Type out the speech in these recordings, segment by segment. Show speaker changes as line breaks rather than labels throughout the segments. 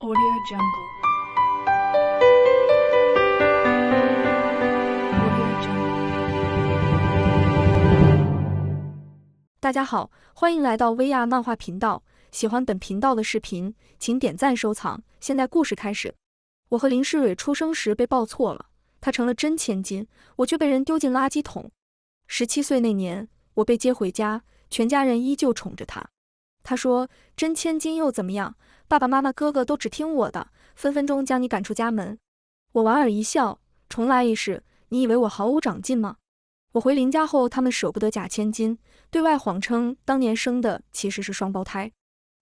Audio Jungle。大家好，欢迎来到薇娅漫画频道。喜欢本频道的视频，请点赞收藏。现在故事开始：我和林诗蕊出生时被抱错了，她成了真千金，我却被人丢进垃圾桶。十七岁那年，我被接回家，全家人依旧宠着她。他说：“真千金又怎么样？爸爸妈妈、哥哥都只听我的，分分钟将你赶出家门。”我莞尔一笑，重来一世，你以为我毫无长进吗？我回林家后，他们舍不得假千金，对外谎称当年生的其实是双胞胎。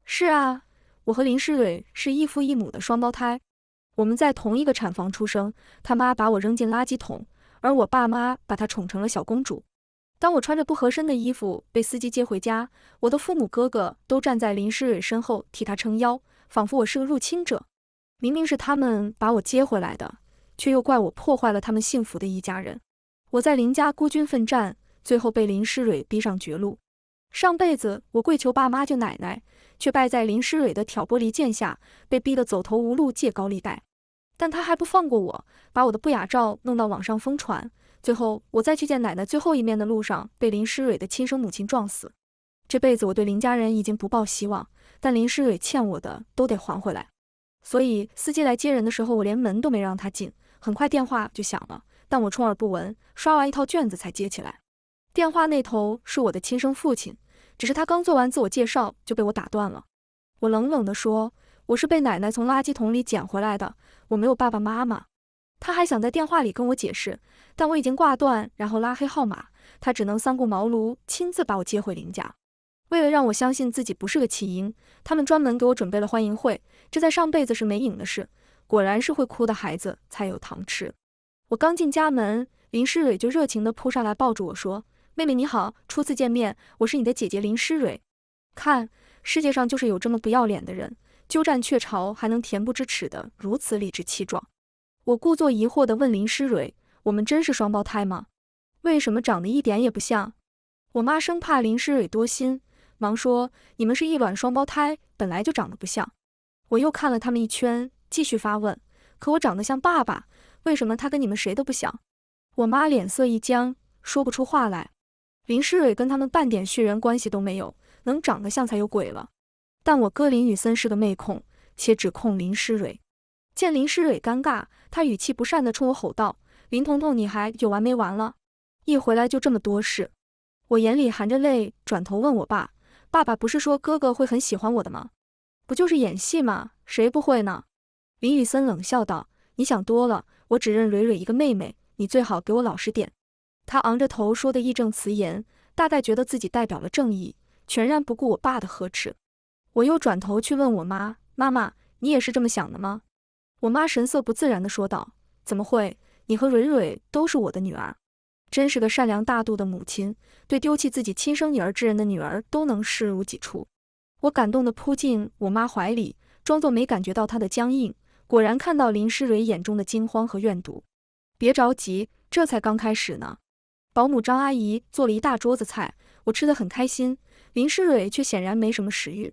是啊，我和林诗蕊是异父异母的双胞胎，我们在同一个产房出生，他妈把我扔进垃圾桶，而我爸妈把她宠成了小公主。当我穿着不合身的衣服被司机接回家，我的父母、哥哥都站在林诗蕊身后替她撑腰，仿佛我是个入侵者。明明是他们把我接回来的，却又怪我破坏了他们幸福的一家人。我在林家孤军奋战，最后被林诗蕊逼上绝路。上辈子我跪求爸妈救奶奶，却败在林诗蕊的挑拨离间下，被逼得走投无路，借高利贷。但他还不放过我，把我的不雅照弄到网上疯传。最后，我在去见奶奶最后一面的路上被林诗蕊的亲生母亲撞死。这辈子我对林家人已经不抱希望，但林诗蕊欠我的都得还回来。所以司机来接人的时候，我连门都没让他进。很快电话就响了，但我充耳不闻，刷完一套卷子才接起来。电话那头是我的亲生父亲，只是他刚做完自我介绍就被我打断了。我冷冷地说：“我是被奶奶从垃圾桶里捡回来的，我没有爸爸妈妈。”他还想在电话里跟我解释。但我已经挂断，然后拉黑号码，他只能三顾茅庐，亲自把我接回林家。为了让我相信自己不是个弃婴，他们专门给我准备了欢迎会，这在上辈子是没影的事。果然是会哭的孩子才有糖吃。我刚进家门，林诗蕊就热情地扑上来，抱住我说：“妹妹你好，初次见面，我是你的姐姐林诗蕊。”看世界上就是有这么不要脸的人，鸠占鹊巢还能恬不知耻的如此理直气壮。我故作疑惑地问林诗蕊。我们真是双胞胎吗？为什么长得一点也不像？我妈生怕林诗蕊多心，忙说你们是一卵双胞胎，本来就长得不像。我又看了他们一圈，继续发问。可我长得像爸爸，为什么他跟你们谁都不像？我妈脸色一僵，说不出话来。林诗蕊跟他们半点血缘关系都没有，能长得像才有鬼了。但我哥林宇森是个妹控，且指控林诗蕊。见林诗蕊尴尬，他语气不善地冲我吼道。林彤彤，你还有完没完了？一回来就这么多事。我眼里含着泪，转头问我爸：“爸爸不是说哥哥会很喜欢我的吗？不就是演戏吗？谁不会呢？”林雨森冷笑道：“你想多了，我只认蕊蕊一个妹妹，你最好给我老实点。”他昂着头说的义正辞严，大概觉得自己代表了正义，全然不顾我爸的呵斥。我又转头去问我妈：“妈妈，你也是这么想的吗？”我妈神色不自然的说道：“怎么会？”你和蕊蕊都是我的女儿，真是个善良大度的母亲，对丢弃自己亲生女儿之人的女儿都能视如己出。我感动的扑进我妈怀里，装作没感觉到她的僵硬。果然看到林诗蕊眼中的惊慌和怨毒。别着急，这才刚开始呢。保姆张阿姨做了一大桌子菜，我吃得很开心，林诗蕊却显然没什么食欲。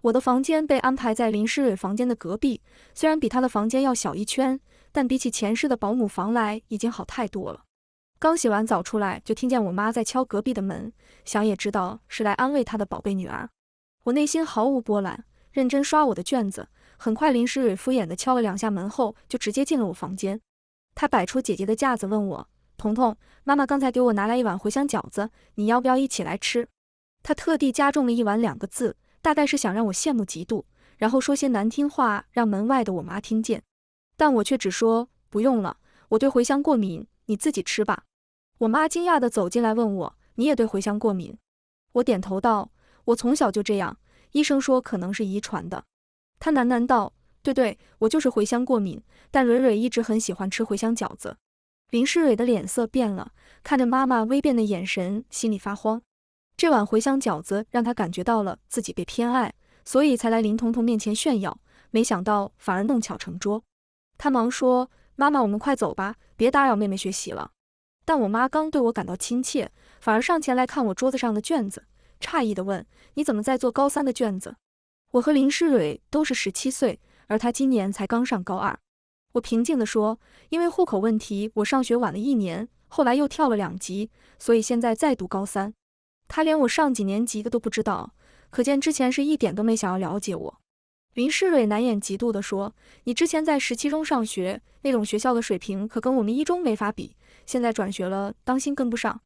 我的房间被安排在林诗蕊房间的隔壁，虽然比她的房间要小一圈。但比起前世的保姆房来，已经好太多了。刚洗完澡出来，就听见我妈在敲隔壁的门，想也知道是来安慰她的宝贝女儿。我内心毫无波澜，认真刷我的卷子。很快，林诗蕊敷衍地敲了两下门后，就直接进了我房间。她摆出姐姐的架子，问我：“彤彤，妈妈刚才给我拿来一碗茴香饺子，你要不要一起来吃？”她特地加重了一碗两个字，大概是想让我羡慕嫉妒，然后说些难听话让门外的我妈听见。但我却只说不用了，我对茴香过敏，你自己吃吧。我妈惊讶的走进来问我，你也对茴香过敏？我点头道，我从小就这样，医生说可能是遗传的。她喃喃道，对对，我就是茴香过敏。但蕊蕊一直很喜欢吃茴香饺子。林诗蕊的脸色变了，看着妈妈微变的眼神，心里发慌。这碗茴香饺子让她感觉到了自己被偏爱，所以才来林彤彤面前炫耀，没想到反而弄巧成拙。他忙说：“妈妈，我们快走吧，别打扰妹妹学习了。”但我妈刚对我感到亲切，反而上前来看我桌子上的卷子，诧异地问：“你怎么在做高三的卷子？”我和林诗蕊都是十七岁，而她今年才刚上高二。我平静地说：“因为户口问题，我上学晚了一年，后来又跳了两级，所以现在在读高三。”她连我上几年级的都不知道，可见之前是一点都没想要了解我。林诗蕊难掩嫉妒地说：“你之前在十七中上学，那种学校的水平可跟我们一中没法比。现在转学了，当心跟不上。”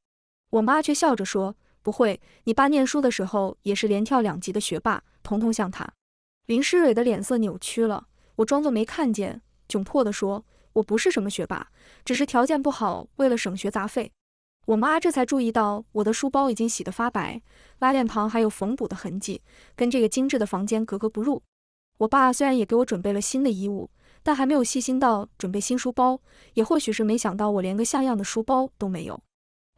我妈却笑着说：“不会，你爸念书的时候也是连跳两级的学霸，彤彤像他。”林诗蕊的脸色扭曲了，我装作没看见，窘迫地说：“我不是什么学霸，只是条件不好，为了省学杂费。”我妈这才注意到我的书包已经洗得发白，拉链旁还有缝补的痕迹，跟这个精致的房间格格不入。我爸虽然也给我准备了新的衣物，但还没有细心到准备新书包，也或许是没想到我连个像样的书包都没有。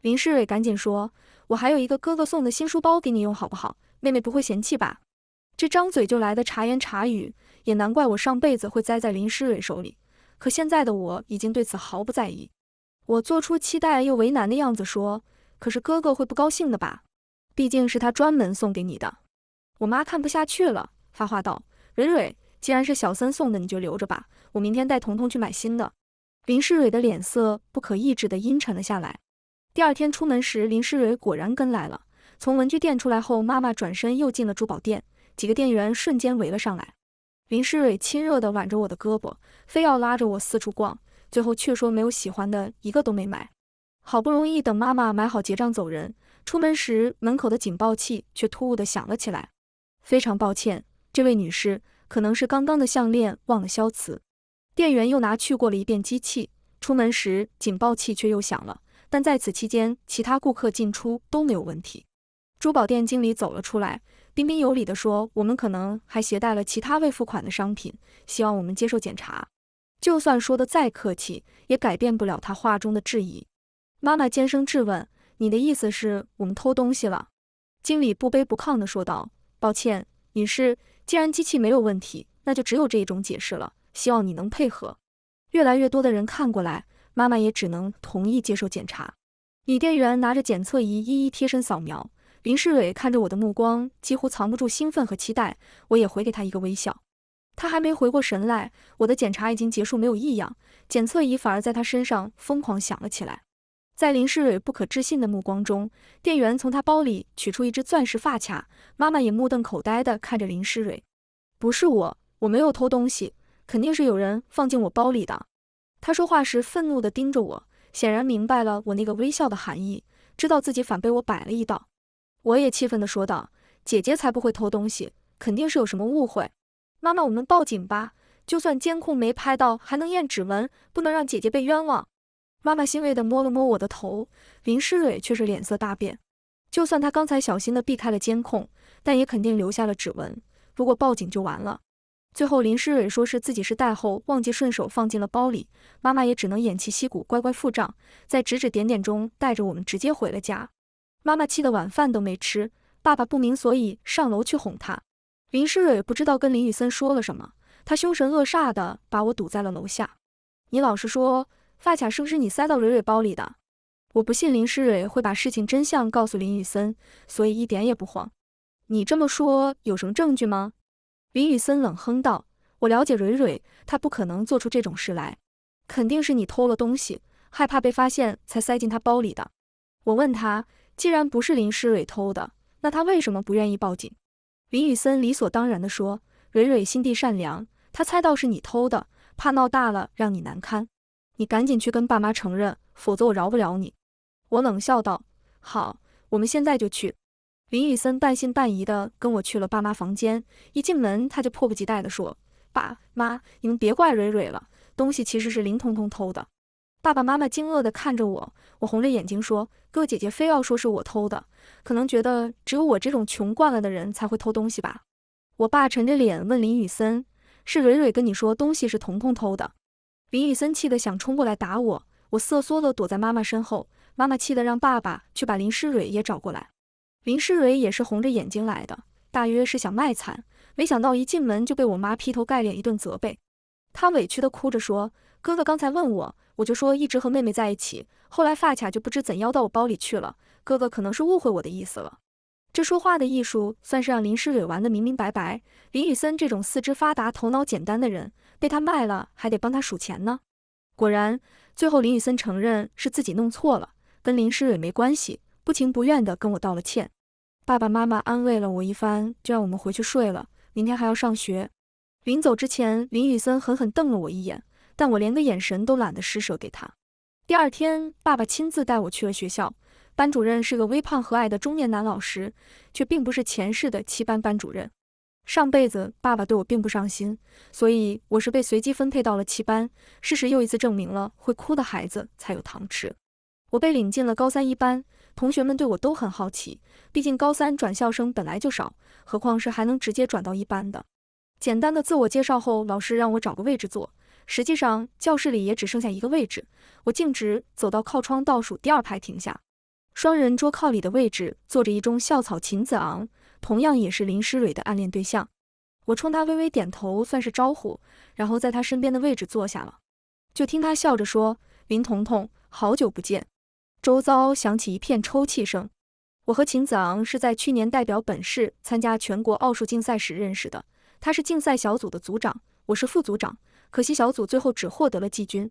林诗蕊赶紧说：“我还有一个哥哥送的新书包给你用，好不好？妹妹不会嫌弃吧？”这张嘴就来的茶言茶语，也难怪我上辈子会栽在林诗蕊手里。可现在的我已经对此毫不在意。我做出期待又为难的样子说：“可是哥哥会不高兴的吧？毕竟是他专门送给你的。”我妈看不下去了，发话道。蕊蕊，既然是小森送的，你就留着吧。我明天带彤彤去买新的。林诗蕊的脸色不可抑制的阴沉了下来。第二天出门时，林诗蕊果然跟来了。从文具店出来后，妈妈转身又进了珠宝店，几个店员瞬间围了上来。林诗蕊亲热的挽着我的胳膊，非要拉着我四处逛，最后却说没有喜欢的，一个都没买。好不容易等妈妈买好结账走人，出门时门口的警报器却突兀的响了起来。非常抱歉。这位女士可能是刚刚的项链忘了消磁，店员又拿去过了一遍机器，出门时警报器却又响了，但在此期间其他顾客进出都没有问题。珠宝店经理走了出来，彬彬有礼地说：“我们可能还携带了其他未付款的商品，希望我们接受检查。”就算说的再客气，也改变不了他话中的质疑。妈妈尖声质问：“你的意思是我们偷东西了？”经理不卑不亢地说道：“抱歉。”女士，既然机器没有问题，那就只有这一种解释了。希望你能配合。越来越多的人看过来，妈妈也只能同意接受检查。女店员拿着检测仪，一一贴身扫描。林诗蕊看着我的目光，几乎藏不住兴奋和期待。我也回给她一个微笑。她还没回过神来，我的检查已经结束，没有异样，检测仪反而在她身上疯狂响了起来。在林诗蕊不可置信的目光中，店员从她包里取出一只钻石发卡。妈妈也目瞪口呆地看着林诗蕊。不是我，我没有偷东西，肯定是有人放进我包里的。她说话时愤怒地盯着我，显然明白了我那个微笑的含义，知道自己反被我摆了一道。我也气愤地说道：“姐姐才不会偷东西，肯定是有什么误会。妈妈，我们报警吧，就算监控没拍到，还能验指纹，不能让姐姐被冤枉。”妈妈欣慰地摸了摸我的头，林诗蕊却是脸色大变。就算她刚才小心地避开了监控，但也肯定留下了指纹。如果报警就完了。最后林诗蕊说是自己是带后忘记顺手放进了包里，妈妈也只能偃旗息鼓，乖乖付账，在指指点点中带着我们直接回了家。妈妈气得晚饭都没吃，爸爸不明所以上楼去哄她。林诗蕊不知道跟林雨森说了什么，他凶神恶煞地把我堵在了楼下。你老实说。发卡是不是你塞到蕊蕊包里的？我不信林诗蕊会把事情真相告诉林雨森，所以一点也不慌。你这么说有什么证据吗？林雨森冷哼道：“我了解蕊蕊，她不可能做出这种事来，肯定是你偷了东西，害怕被发现才塞进她包里的。”我问他，既然不是林诗蕊偷的，那她为什么不愿意报警？林雨森理所当然地说：“蕊蕊心地善良，她猜到是你偷的，怕闹大了让你难堪。”你赶紧去跟爸妈承认，否则我饶不了你。”我冷笑道。“好，我们现在就去。”林雨森半信半疑的跟我去了爸妈房间。一进门，他就迫不及待的说：“爸妈，你们别怪蕊蕊了，东西其实是林彤彤偷的。”爸爸妈妈惊愕的看着我，我红着眼睛说：“哥哥姐姐非要说是我偷的，可能觉得只有我这种穷惯了的人才会偷东西吧。”我爸沉着脸问林雨森：“是蕊蕊跟你说东西是彤彤偷的？”林雨森气得想冲过来打我，我瑟缩的躲在妈妈身后。妈妈气得让爸爸去把林诗蕊也找过来。林诗蕊也是红着眼睛来的，大约是想卖惨，没想到一进门就被我妈劈头盖脸一顿责备。她委屈的哭着说：“哥哥刚才问我，我就说一直和妹妹在一起，后来发卡就不知怎样到我包里去了。哥哥可能是误会我的意思了。”这说话的艺术算是让林诗蕊玩的明明白白。林雨森这种四肢发达、头脑简单的人。被他卖了，还得帮他数钱呢。果然，最后林雨森承认是自己弄错了，跟林诗蕊没关系，不情不愿地跟我道了歉。爸爸妈妈安慰了我一番，就让我们回去睡了，明天还要上学。临走之前，林雨森狠狠瞪了我一眼，但我连个眼神都懒得施舍给他。第二天，爸爸亲自带我去了学校，班主任是个微胖和蔼的中年男老师，却并不是前世的七班班主任。上辈子爸爸对我并不上心，所以我是被随机分配到了七班。事实又一次证明了，会哭的孩子才有糖吃。我被领进了高三一班，同学们对我都很好奇，毕竟高三转校生本来就少，何况是还能直接转到一班的。简单的自我介绍后，老师让我找个位置坐。实际上教室里也只剩下一个位置，我径直走到靠窗倒数第二排停下。双人桌靠里的位置坐着一中校草秦子昂。同样也是林诗蕊的暗恋对象，我冲他微微点头，算是招呼，然后在他身边的位置坐下了。就听他笑着说：“林彤彤，好久不见。”周遭响起一片抽泣声。我和秦子昂是在去年代表本市参加全国奥数竞赛时认识的，他是竞赛小组的组长，我是副组长。可惜小组最后只获得了季军，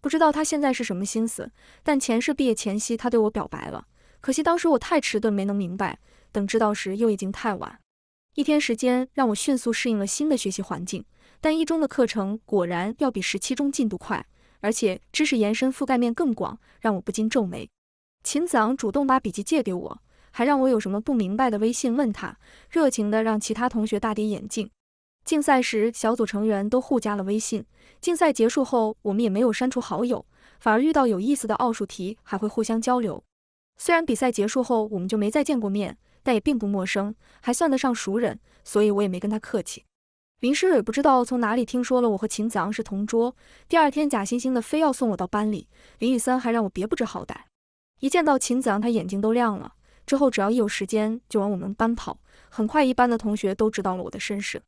不知道他现在是什么心思。但前世毕业前夕，他对我表白了，可惜当时我太迟钝，没能明白。等知道时又已经太晚。一天时间让我迅速适应了新的学习环境，但一中的课程果然要比十七中进度快，而且知识延伸覆盖面更广，让我不禁皱眉。秦子昂主动把笔记借给我，还让我有什么不明白的微信问他，热情的让其他同学大跌眼镜。竞赛时小组成员都互加了微信，竞赛结束后我们也没有删除好友，反而遇到有意思的奥数题还会互相交流。虽然比赛结束后我们就没再见过面。但也并不陌生，还算得上熟人，所以我也没跟他客气。林诗蕊不知道从哪里听说了我和秦子昂是同桌，第二天假惺惺的非要送我到班里。林雨森还让我别不知好歹。一见到秦子昂，他眼睛都亮了。之后只要一有时间就往我们班跑。很快一班的同学都知道了我的身世，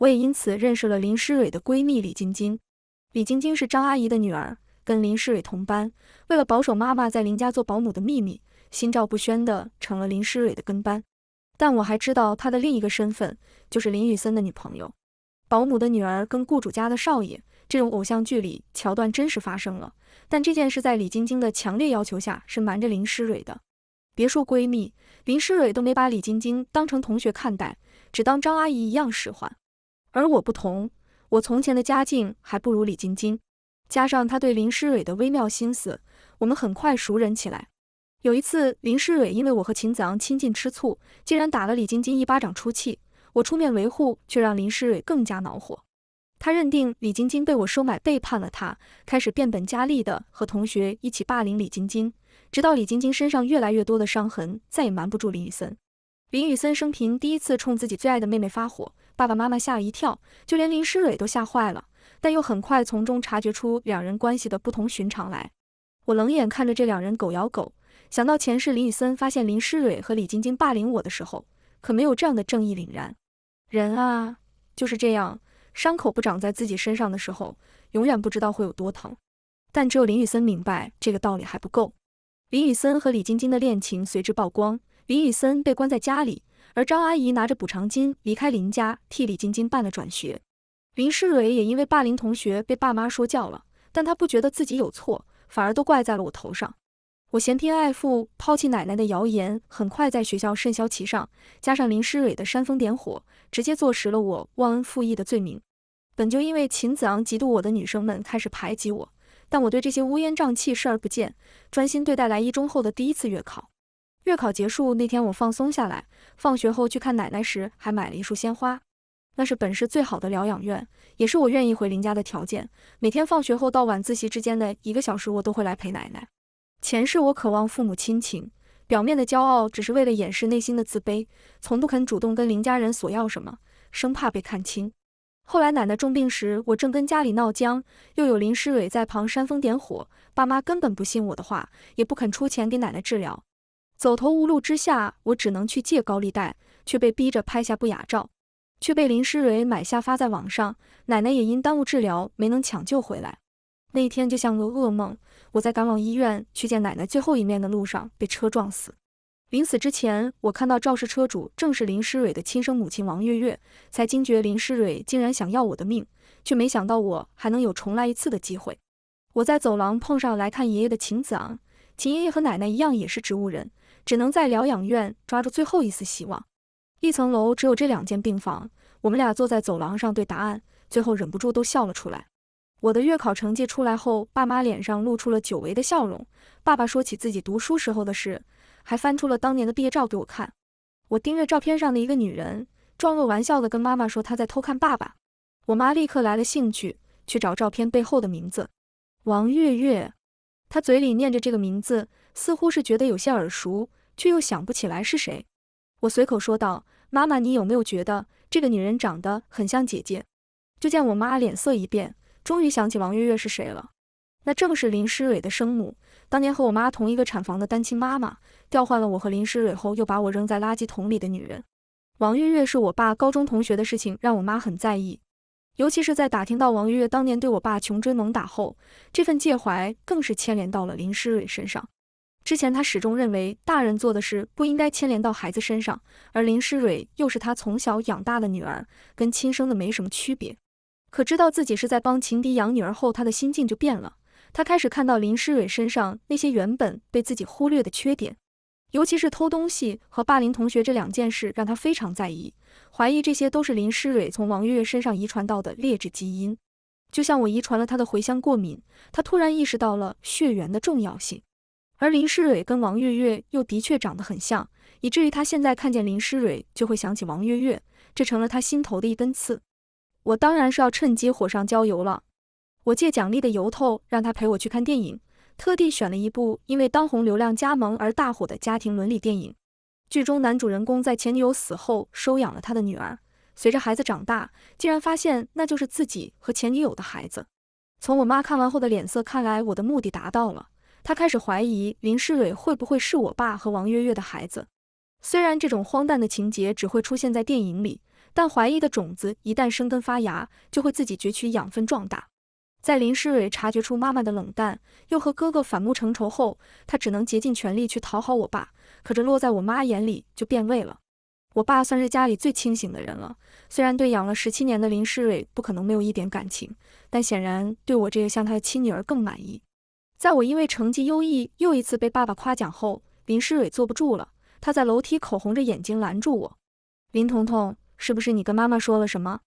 我也因此认识了林诗蕊的闺蜜李晶晶。李晶晶是张阿姨的女儿，跟林诗蕊同班。为了保守妈妈在林家做保姆的秘密。心照不宣的成了林诗蕊的跟班，但我还知道她的另一个身份，就是林雨森的女朋友，保姆的女儿跟雇主家的少爷，这种偶像剧里桥段真实发生了。但这件事在李晶晶的强烈要求下，是瞒着林诗蕊的。别说闺蜜，林诗蕊都没把李晶晶当成同学看待，只当张阿姨一样使唤。而我不同，我从前的家境还不如李晶晶，加上她对林诗蕊的微妙心思，我们很快熟人起来。有一次，林诗蕊因为我和秦子昂亲近吃醋，竟然打了李晶晶一巴掌出气。我出面维护，却让林诗蕊更加恼火。她认定李晶晶被我收买背叛了她，开始变本加厉的和同学一起霸凌李晶晶，直到李晶晶身上越来越多的伤痕，再也瞒不住林雨森。林雨森生平第一次冲自己最爱的妹妹发火，爸爸妈妈吓了一跳，就连林诗蕊都吓坏了，但又很快从中察觉出两人关系的不同寻常来。我冷眼看着这两人狗咬狗。想到前世林雨森发现林诗蕊和李晶晶霸凌我的时候，可没有这样的正义凛然。人啊，就是这样，伤口不长在自己身上的时候，永远不知道会有多疼。但只有林雨森明白这个道理还不够。林雨森和李晶晶的恋情随之曝光，林雨森被关在家里，而张阿姨拿着补偿金离开林家，替李晶晶办了转学。林诗蕊也因为霸凌同学被爸妈说教了，但她不觉得自己有错，反而都怪在了我头上。我嫌贫爱富、抛弃奶奶的谣言很快在学校甚嚣其上，加上林诗蕊的煽风点火，直接坐实了我忘恩负义的罪名。本就因为秦子昂嫉妒我的女生们开始排挤我，但我对这些乌烟瘴气视而不见，专心对待来一中后的第一次月考。月考结束那天，我放松下来，放学后去看奶奶时还买了一束鲜花。那是本市最好的疗养院，也是我愿意回林家的条件。每天放学后到晚自习之间的一个小时，我都会来陪奶奶。前世我渴望父母亲情，表面的骄傲只是为了掩饰内心的自卑，从不肯主动跟林家人索要什么，生怕被看清。后来奶奶重病时，我正跟家里闹僵，又有林诗蕊在旁煽风点火，爸妈根本不信我的话，也不肯出钱给奶奶治疗。走投无路之下，我只能去借高利贷，却被逼着拍下不雅照，却被林诗蕊买下发在网上，奶奶也因耽误治疗没能抢救回来。那一天就像个噩梦。我在赶往医院去见奶奶最后一面的路上被车撞死，临死之前我看到肇事车主正是林诗蕊的亲生母亲王月月，才惊觉林诗蕊竟然想要我的命，却没想到我还能有重来一次的机会。我在走廊碰上来看爷爷的秦子昂，秦爷爷和奶奶一样也是植物人，只能在疗养院抓住最后一丝希望。一层楼只有这两间病房，我们俩坐在走廊上对答案，最后忍不住都笑了出来。我的月考成绩出来后，爸妈脸上露出了久违的笑容。爸爸说起自己读书时候的事，还翻出了当年的毕业照给我看。我盯着照片上的一个女人，装作玩笑的跟妈妈说她在偷看爸爸。我妈立刻来了兴趣，去找照片背后的名字王月月。她嘴里念着这个名字，似乎是觉得有些耳熟，却又想不起来是谁。我随口说道：“妈妈，你有没有觉得这个女人长得很像姐姐？”就见我妈脸色一变。终于想起王月月是谁了，那正是林诗蕊的生母，当年和我妈同一个产房的单亲妈妈，调换了我和林诗蕊后，又把我扔在垃圾桶里的女人。王月月是我爸高中同学的事情，让我妈很在意，尤其是在打听到王月月当年对我爸穷追猛打后，这份介怀更是牵连到了林诗蕊身上。之前她始终认为大人做的事不应该牵连到孩子身上，而林诗蕊又是她从小养大的女儿，跟亲生的没什么区别。可知道自己是在帮情敌养女儿后，他的心境就变了。他开始看到林诗蕊身上那些原本被自己忽略的缺点，尤其是偷东西和霸凌同学这两件事，让他非常在意，怀疑这些都是林诗蕊从王月月身上遗传到的劣质基因。就像我遗传了她的茴香过敏。他突然意识到了血缘的重要性，而林诗蕊跟王月月又的确长得很像，以至于他现在看见林诗蕊就会想起王月月，这成了他心头的一根刺。我当然是要趁机火上浇油了。我借奖励的由头，让他陪我去看电影，特地选了一部因为当红流量加盟而大火的家庭伦理电影。剧中男主人公在前女友死后收养了他的女儿，随着孩子长大，竟然发现那就是自己和前女友的孩子。从我妈看完后的脸色看来，我的目的达到了。她开始怀疑林诗蕊会不会是我爸和王月月的孩子。虽然这种荒诞的情节只会出现在电影里。但怀疑的种子一旦生根发芽，就会自己攫取养分壮大。在林诗蕊察觉出妈妈的冷淡，又和哥哥反目成仇后，她只能竭尽全力去讨好我爸。可这落在我妈眼里就变味了。我爸算是家里最清醒的人了，虽然对养了十七年的林诗蕊不可能没有一点感情，但显然对我这个像他的亲女儿更满意。在我因为成绩优异又一次被爸爸夸奖后，林诗蕊坐不住了，她在楼梯口红着眼睛拦住我：“林彤彤。”是不是你跟妈妈说了什么？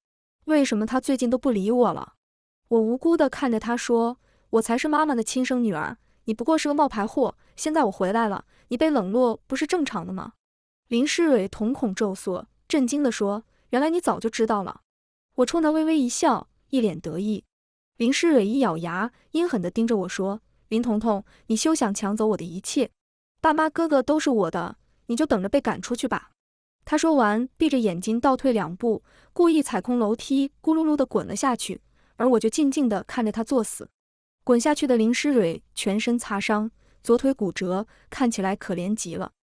为什么她最近都不理我了？我无辜地看着她说：“我才是妈妈的亲生女儿，你不过是个冒牌货。现在我回来了，你被冷落不是正常的吗？”林诗蕊瞳孔骤缩，震惊地说：“原来你早就知道了。”我冲她微微一笑，一脸得意。林诗蕊一咬牙，阴狠地盯着我说：“林彤彤，你休想抢走我的一切，爸妈、哥哥都是我的，你就等着被赶出去吧。”他说完，闭着眼睛倒退两步，故意踩空楼梯，咕噜噜的滚了下去。而我就静静地看着他作死。滚下去的林诗蕊全身擦伤，左腿骨折，看起来可怜极了。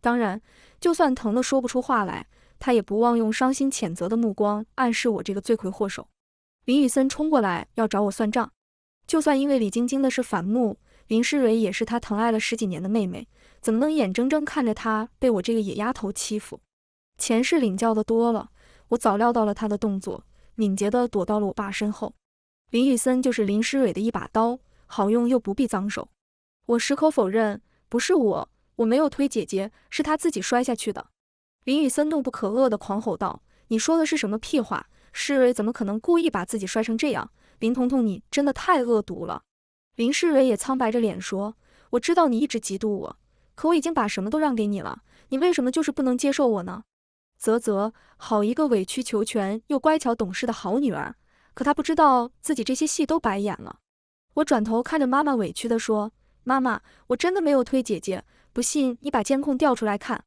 当然，就算疼得说不出话来，他也不忘用伤心谴责的目光暗示我这个罪魁祸首。林雨森冲过来要找我算账。就算因为李晶晶的事反目，林诗蕊也是他疼爱了十几年的妹妹，怎么能眼睁睁看着他被我这个野丫头欺负？前世领教的多了，我早料到了他的动作，敏捷地躲到了我爸身后。林雨森就是林诗蕊的一把刀，好用又不必脏手。我矢口否认，不是我，我没有推姐姐，是她自己摔下去的。林雨森怒不可遏地狂吼道：“你说的是什么屁话？诗蕊怎么可能故意把自己摔成这样？林彤彤，你真的太恶毒了！”林诗蕊也苍白着脸说：“我知道你一直嫉妒我，可我已经把什么都让给你了，你为什么就是不能接受我呢？”啧啧，好一个委曲求全又乖巧懂事的好女儿，可她不知道自己这些戏都白演了。我转头看着妈妈，委屈的说：“妈妈，我真的没有推姐姐，不信你把监控调出来看。”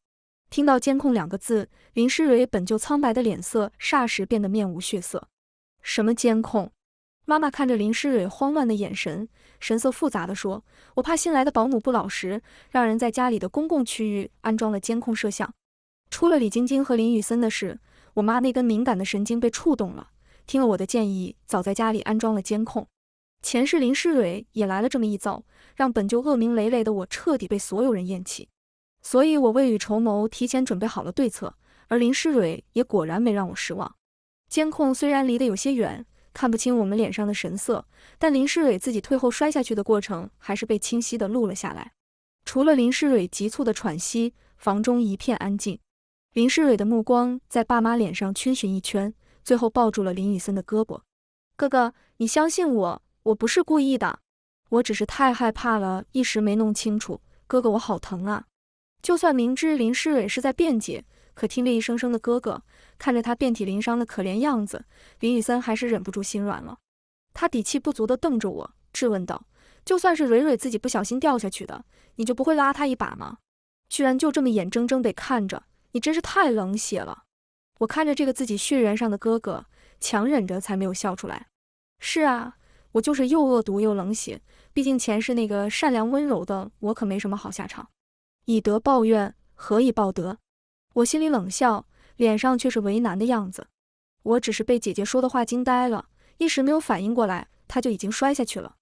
听到“监控”两个字，林诗蕊本就苍白的脸色霎时变得面无血色。什么监控？妈妈看着林诗蕊慌乱的眼神，神色复杂的说：“我怕新来的保姆不老实，让人在家里的公共区域安装了监控摄像。”出了李晶晶和林雨森的事，我妈那根敏感的神经被触动了。听了我的建议，早在家里安装了监控。前世林诗蕊也来了这么一遭，让本就恶名累累的我彻底被所有人厌弃。所以，我未雨绸缪，提前准备好了对策。而林诗蕊也果然没让我失望。监控虽然离得有些远，看不清我们脸上的神色，但林诗蕊自己退后摔下去的过程还是被清晰的录了下来。除了林诗蕊急促的喘息，房中一片安静。林诗蕊的目光在爸妈脸上逡巡一圈，最后抱住了林雨森的胳膊。哥哥，你相信我，我不是故意的，我只是太害怕了，一时没弄清楚。哥哥，我好疼啊！就算明知林诗蕊是在辩解，可听着一声声的哥哥，看着他遍体鳞伤的可怜样子，林雨森还是忍不住心软了。他底气不足地瞪着我，质问道：“就算是蕊蕊自己不小心掉下去的，你就不会拉他一把吗？居然就这么眼睁睁地看着！”你真是太冷血了！我看着这个自己血缘上的哥哥，强忍着才没有笑出来。是啊，我就是又恶毒又冷血。毕竟前世那个善良温柔的我可没什么好下场。以德报怨，何以报德？我心里冷笑，脸上却是为难的样子。我只是被姐姐说的话惊呆了，一时没有反应过来，她就已经摔下去了。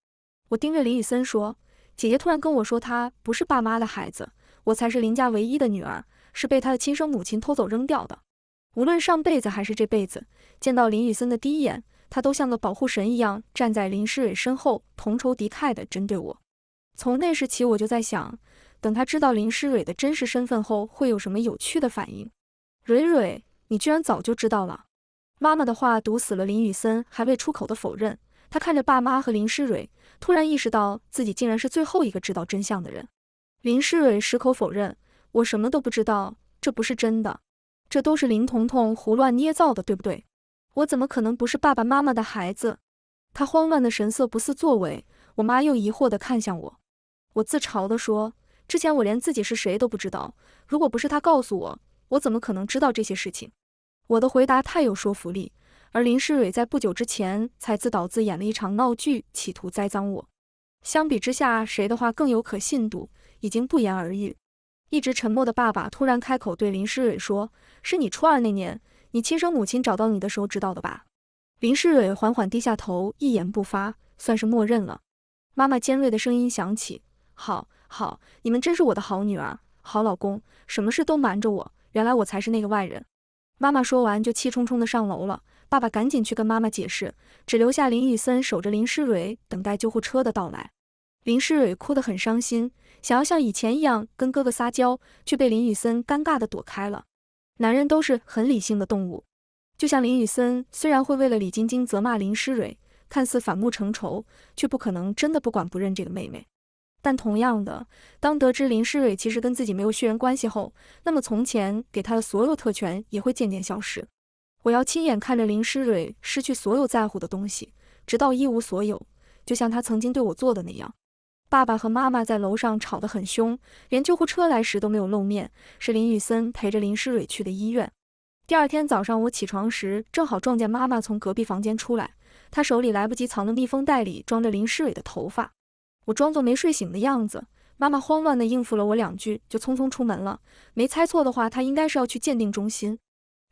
我盯着林雨森说：“姐姐突然跟我说，她不是爸妈的孩子，我才是林家唯一的女儿。”是被他的亲生母亲偷走扔掉的。无论上辈子还是这辈子，见到林雨森的第一眼，他都像个保护神一样站在林诗蕊身后，同仇敌忾地针对我。从那时起，我就在想，等他知道林诗蕊的真实身份后，会有什么有趣的反应。蕊蕊，你居然早就知道了！妈妈的话堵死了林雨森还未出口的否认。他看着爸妈和林诗蕊，突然意识到自己竟然是最后一个知道真相的人。林诗蕊矢口否认。我什么都不知道，这不是真的，这都是林彤彤胡乱捏造的，对不对？我怎么可能不是爸爸妈妈的孩子？他慌乱的神色不似作为，我妈又疑惑地看向我，我自嘲地说，之前我连自己是谁都不知道，如果不是他告诉我，我怎么可能知道这些事情？我的回答太有说服力，而林诗蕊在不久之前才自导自演了一场闹剧，企图栽赃我。相比之下，谁的话更有可信度，已经不言而喻。一直沉默的爸爸突然开口对林诗蕊说：“是你初二那年，你亲生母亲找到你的时候知道的吧？”林诗蕊缓缓低下头，一言不发，算是默认了。妈妈尖锐的声音响起：“好好，你们真是我的好女儿，好老公，什么事都瞒着我，原来我才是那个外人。”妈妈说完就气冲冲的上楼了。爸爸赶紧去跟妈妈解释，只留下林雨森守着林诗蕊，等待救护车的到来。林诗蕊哭得很伤心，想要像以前一样跟哥哥撒娇，却被林雨森尴尬的躲开了。男人都是很理性的动物，就像林雨森虽然会为了李晶晶责骂林诗蕊，看似反目成仇，却不可能真的不管不认这个妹妹。但同样的，当得知林诗蕊其实跟自己没有血缘关系后，那么从前给她的所有特权也会渐渐消失。我要亲眼看着林诗蕊失去所有在乎的东西，直到一无所有，就像她曾经对我做的那样。爸爸和妈妈在楼上吵得很凶，连救护车来时都没有露面。是林雨森陪着林诗蕊去的医院。第二天早上我起床时，正好撞见妈妈从隔壁房间出来，她手里来不及藏的密封袋里装着林诗蕊的头发。我装作没睡醒的样子，妈妈慌乱地应付了我两句，就匆匆出门了。没猜错的话，她应该是要去鉴定中心。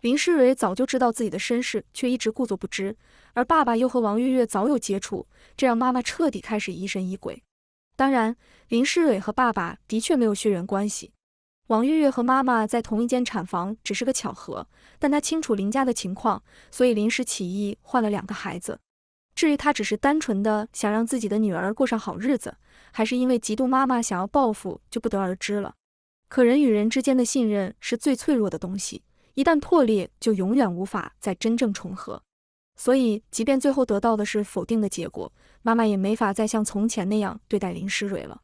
林诗蕊早就知道自己的身世，却一直故作不知，而爸爸又和王月月早有接触，这让妈妈彻底开始疑神疑鬼。当然，林诗蕊和爸爸的确没有血缘关系。王月月和妈妈在同一间产房只是个巧合，但她清楚林家的情况，所以临时起意换了两个孩子。至于她只是单纯的想让自己的女儿过上好日子，还是因为嫉妒妈妈想要报复，就不得而知了。可人与人之间的信任是最脆弱的东西，一旦破裂，就永远无法再真正重合。所以，即便最后得到的是否定的结果。妈妈也没法再像从前那样对待林诗蕊了，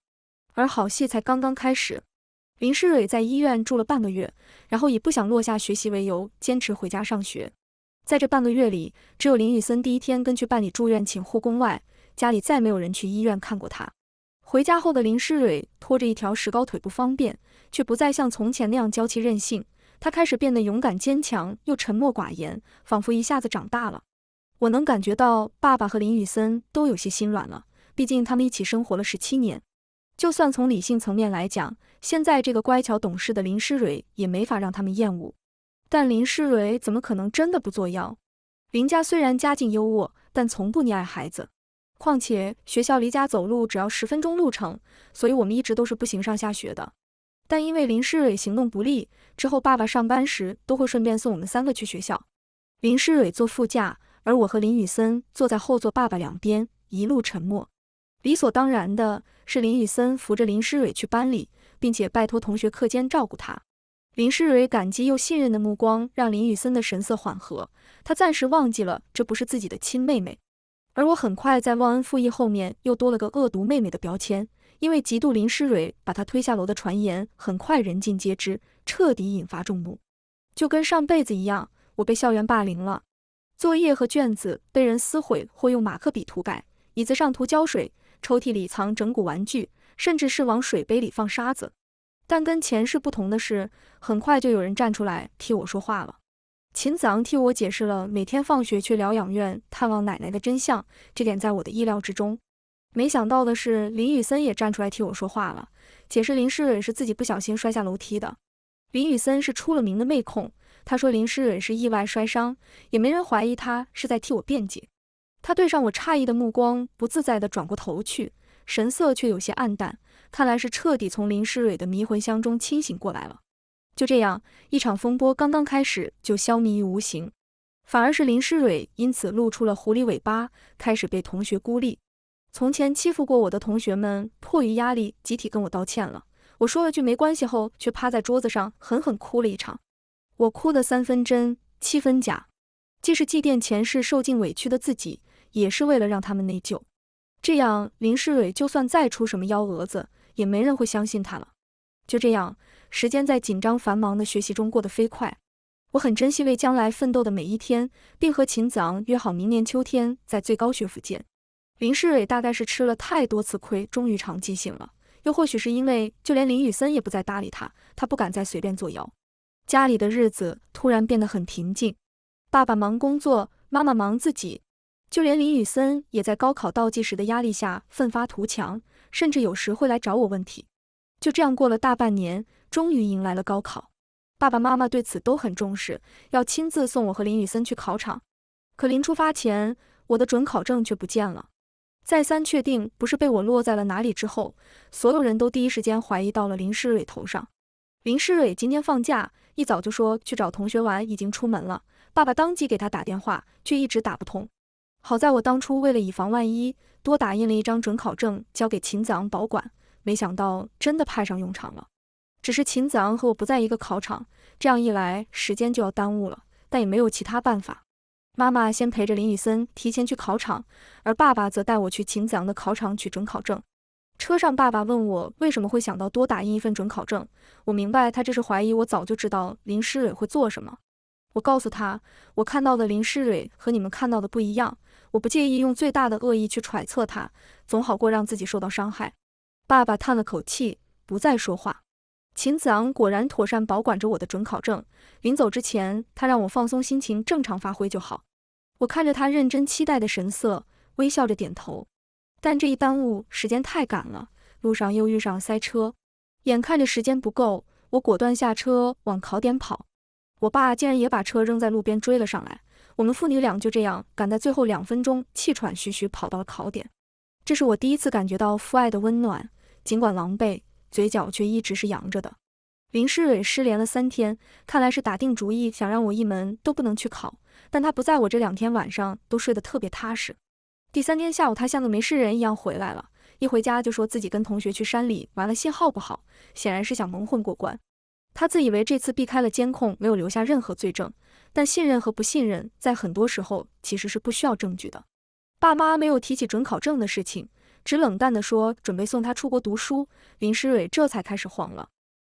而好戏才刚刚开始。林诗蕊在医院住了半个月，然后以不想落下学习为由，坚持回家上学。在这半个月里，只有林雨森第一天跟去办理住院请护工外，家里再没有人去医院看过他。回家后的林诗蕊拖着一条石膏腿不方便，却不再像从前那样娇气任性，她开始变得勇敢坚强，又沉默寡言，仿佛一下子长大了。我能感觉到爸爸和林雨森都有些心软了，毕竟他们一起生活了十七年。就算从理性层面来讲，现在这个乖巧懂事的林诗蕊也没法让他们厌恶。但林诗蕊怎么可能真的不作妖？林家虽然家境优渥，但从不溺爱孩子。况且学校离家走路只要十分钟路程，所以我们一直都是步行上下学的。但因为林诗蕊行动不利，之后爸爸上班时都会顺便送我们三个去学校，林诗蕊坐副驾。而我和林雨森坐在后座，爸爸两边，一路沉默。理所当然的是，林雨森扶着林诗蕊去班里，并且拜托同学课间照顾她。林诗蕊感激又信任的目光，让林雨森的神色缓和。他暂时忘记了这不是自己的亲妹妹。而我很快在忘恩负义后面又多了个恶毒妹妹的标签，因为嫉妒林诗蕊把她推下楼的传言很快人尽皆知，彻底引发众怒。就跟上辈子一样，我被校园霸凌了。作业和卷子被人撕毁或用马克笔涂改，椅子上涂胶水，抽屉里藏整蛊玩具，甚至是往水杯里放沙子。但跟前世不同的是，很快就有人站出来替我说话了。秦子昂替我解释了每天放学去疗养院探望奶奶的真相，这点在我的意料之中。没想到的是，林雨森也站出来替我说话了，解释林世蕊是自己不小心摔下楼梯的。林雨森是出了名的妹控。他说林诗蕊是意外摔伤，也没人怀疑他是在替我辩解。他对上我诧异的目光，不自在地转过头去，神色却有些暗淡，看来是彻底从林诗蕊的迷魂香中清醒过来了。就这样，一场风波刚刚开始就消弭于无形，反而是林诗蕊因此露出了狐狸尾巴，开始被同学孤立。从前欺负过我的同学们迫于压力，集体跟我道歉了。我说了句没关系后，却趴在桌子上狠狠哭了一场。我哭的三分真七分假，既是祭奠前世受尽委屈的自己，也是为了让他们内疚。这样，林世蕊就算再出什么幺蛾子，也没人会相信他了。就这样，时间在紧张繁忙的学习中过得飞快。我很珍惜为将来奋斗的每一天，并和秦子昂约好明年秋天在最高学府见。林世蕊大概是吃了太多次亏，终于长记性了。又或许是因为就连林雨森也不再搭理他，他不敢再随便作妖。家里的日子突然变得很平静，爸爸忙工作，妈妈忙自己，就连林雨森也在高考倒计时的压力下奋发图强，甚至有时会来找我问题。就这样过了大半年，终于迎来了高考。爸爸妈妈对此都很重视，要亲自送我和林雨森去考场。可临出发前，我的准考证却不见了。再三确定不是被我落在了哪里之后，所有人都第一时间怀疑到了林诗蕊头上。林诗蕊今天放假。一早就说去找同学玩，已经出门了。爸爸当即给他打电话，却一直打不通。好在我当初为了以防万一，多打印了一张准考证交给秦子昂保管，没想到真的派上用场了。只是秦子昂和我不在一个考场，这样一来时间就要耽误了，但也没有其他办法。妈妈先陪着林雨森提前去考场，而爸爸则带我去秦子昂的考场取准考证。车上，爸爸问我为什么会想到多打印一份准考证。我明白，他这是怀疑我早就知道林诗蕊会做什么。我告诉他，我看到的林诗蕊和你们看到的不一样。我不介意用最大的恶意去揣测他，总好过让自己受到伤害。爸爸叹了口气，不再说话。秦子昂果然妥善保管着我的准考证。临走之前，他让我放松心情，正常发挥就好。我看着他认真期待的神色，微笑着点头。但这一耽误，时间太赶了，路上又遇上塞车，眼看着时间不够，我果断下车往考点跑。我爸竟然也把车扔在路边追了上来，我们父女俩就这样赶在最后两分钟，气喘吁吁跑到了考点。这是我第一次感觉到父爱的温暖，尽管狼狈，嘴角却一直是扬着的。林诗蕊失联了三天，看来是打定主意想让我一门都不能去考，但她不在我这两天晚上都睡得特别踏实。第三天下午，他像个没事人一样回来了，一回家就说自己跟同学去山里玩了，信号不好，显然是想蒙混过关。他自以为这次避开了监控，没有留下任何罪证，但信任和不信任在很多时候其实是不需要证据的。爸妈没有提起准考证的事情，只冷淡地说准备送他出国读书，林诗蕊这才开始慌了。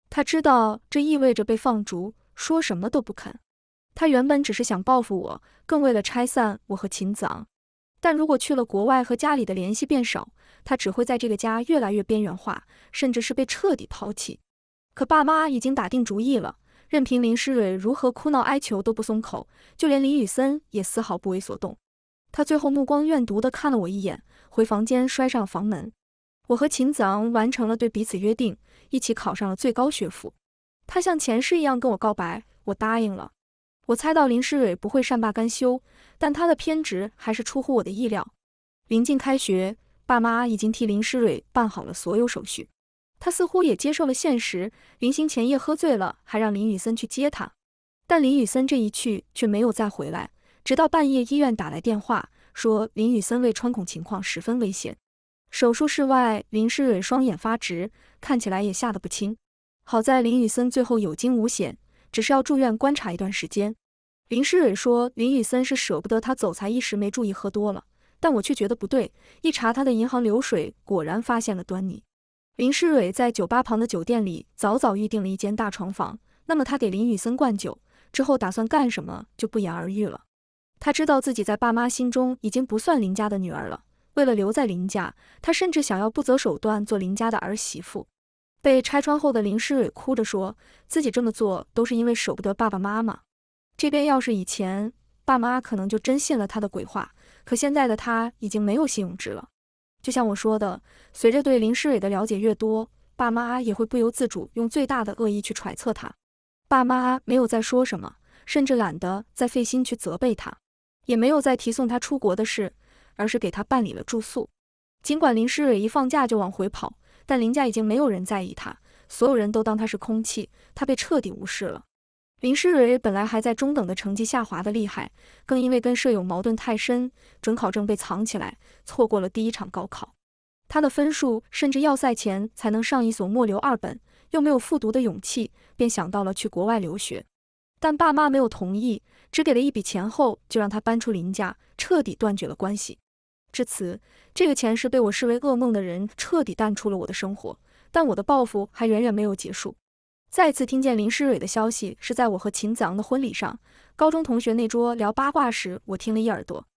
他知道这意味着被放逐，说什么都不肯。他原本只是想报复我，更为了拆散我和秦子昂。但如果去了国外，和家里的联系变少，他只会在这个家越来越边缘化，甚至是被彻底抛弃。可爸妈已经打定主意了，任凭林诗蕊如何哭闹哀求都不松口，就连林雨森也丝毫不为所动。他最后目光怨毒的看了我一眼，回房间摔上房门。我和秦子昂完成了对彼此约定，一起考上了最高学府。他像前世一样跟我告白，我答应了。我猜到林诗蕊不会善罢甘休，但她的偏执还是出乎我的意料。临近开学，爸妈已经替林诗蕊办好了所有手续，她似乎也接受了现实。临行前夜喝醉了，还让林雨森去接她，但林雨森这一去却没有再回来。直到半夜，医院打来电话说林雨森胃穿孔情况十分危险。手术室外，林诗蕊双眼发直，看起来也吓得不轻。好在林雨森最后有惊无险。只是要住院观察一段时间，林诗蕊说林雨森是舍不得他走才一时没注意喝多了，但我却觉得不对，一查他的银行流水果然发现了端倪。林诗蕊在酒吧旁的酒店里早早预定了一间大床房，那么他给林雨森灌酒之后打算干什么就不言而喻了。他知道自己在爸妈心中已经不算林家的女儿了，为了留在林家，他甚至想要不择手段做林家的儿媳妇。被拆穿后的林诗蕊哭着说：“自己这么做都是因为舍不得爸爸妈妈。这边要是以前，爸妈可能就真信了他的鬼话。可现在的他已经没有信用值了。就像我说的，随着对林诗蕊的了解越多，爸妈也会不由自主用最大的恶意去揣测他。爸妈没有再说什么，甚至懒得再费心去责备他，也没有再提送他出国的事，而是给他办理了住宿。尽管林诗蕊一放假就往回跑。”但林家已经没有人在意他，所有人都当他是空气，他被彻底无视了。林诗蕊本来还在中等的成绩下滑的厉害，更因为跟舍友矛盾太深，准考证被藏起来，错过了第一场高考。她的分数甚至要赛前才能上一所末流二本，又没有复读的勇气，便想到了去国外留学。但爸妈没有同意，只给了一笔钱后，就让她搬出林家，彻底断绝了关系。至此，这个前世被我视为噩梦的人彻底淡出了我的生活。但我的报复还远远没有结束。再次听见林诗蕊的消息是在我和秦子昂的婚礼上，高中同学那桌聊八卦时，我听了一耳朵。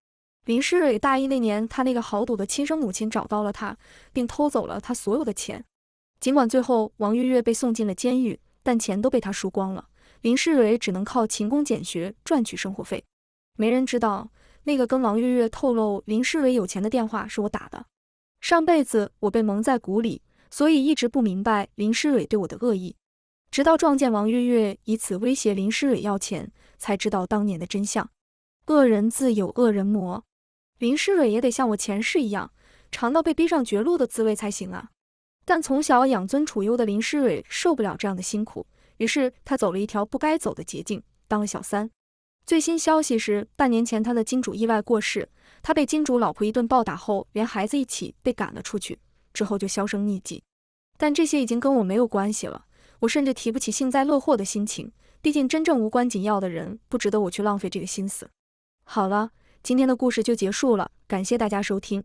林诗蕊大一那年，他那个豪赌的亲生母亲找到了他，并偷走了他所有的钱。尽管最后王月月被送进了监狱，但钱都被他输光了。林诗蕊只能靠勤工俭学赚取生活费。没人知道。那个跟王月月透露林诗蕊有钱的电话是我打的，上辈子我被蒙在鼓里，所以一直不明白林诗蕊对我的恶意，直到撞见王月月以此威胁林诗蕊要钱，才知道当年的真相。恶人自有恶人磨，林诗蕊也得像我前世一样，尝到被逼上绝路的滋味才行啊！但从小养尊处优的林诗蕊受不了这样的辛苦，于是她走了一条不该走的捷径，当了小三。最新消息是，半年前他的金主意外过世，他被金主老婆一顿暴打后，连孩子一起被赶了出去，之后就销声匿迹。但这些已经跟我没有关系了，我甚至提不起幸灾乐祸的心情，毕竟真正无关紧要的人不值得我去浪费这个心思。好了，今天的故事就结束了，感谢大家收听。